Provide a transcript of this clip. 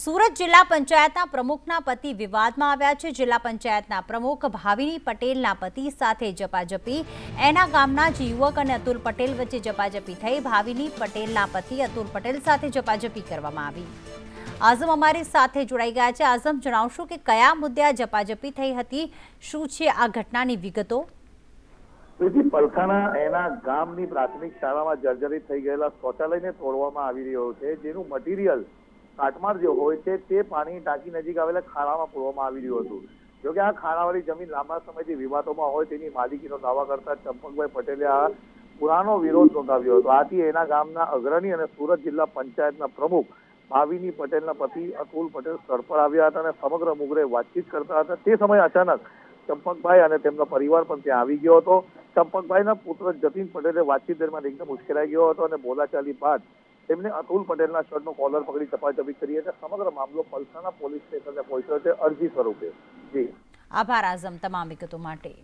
સુરત જિલ્લા પંચાયતના પ્રમુખના પતિ વિવાદમાં આવ્યા છે જિલ્લા પંચાયતના પ્રમુખ ભાવિની પટેલના પતિ સાથે જપાજપી એના ગામના જ યુવક અને અતુલ પટેલ વચ્ચે જપાજપી થઈ ભાવિની પટેલના પતિ અતુલ પટેલ સાથે જપાજપી કરવામાં આવી આઝમ અમારી સાથે જોડાઈ ગયા છે આઝમ જણાવશું કે કયા મુદ્દે આ જપાજપી થઈ હતી શું છે આ ઘટનાની વિગતો તેથી એના ગામની પ્રાથમિક શાળામાં જર્જરિત થઈ ગયેલા શૌચાલયને તોડવામાં આવી રહ્યો છે જેનું મટીરિયલ કાટમાળ જે હોય છે તે પાણી ટાંકી નજીક આવેલા ખાડામાં પૂરવામાં આવી રહ્યું હતું જોકે આ ખાડાવાળી જમીન લાંબા સમયથી વિવાદોમાં હોય તેની માલિકીનો દાવા કરતા ચંપકભાઈ પટેલે આ પુરાનો વિરોધ નોંધાવ્યો હતો આથી એના ગામના અગ્રણી અને સુરત જિલ્લા પંચાયતના પ્રમુખ ભાવિની પટેલના પતિ અતુલ પટેલ સ્થળ પર આવ્યા હતા અને સમગ્ર મુગરે વાતચીત કરતા હતા તે સમયે અચાનક ચંપકભાઈ અને તેમનો પરિવાર પણ ત્યાં આવી ગયો હતો ચંપકભાઈના પુત્ર જતીન પટેલે વાતચીત દરમિયાન એકદમ ઉશ્કેરાઈ ગયો હતો અને બોલાચાલી બાદ તેમણે અતુલ પટેલના શર્ટનો કોલર પકડી ચપાચપી કરી અને સમગ્ર મામલો પલસાણા પોલીસ સ્ટેશનને પહોંચ્યો છે અરજી સ્વરૂપે જી આભાર આઝમ તમામ વિગતો માટે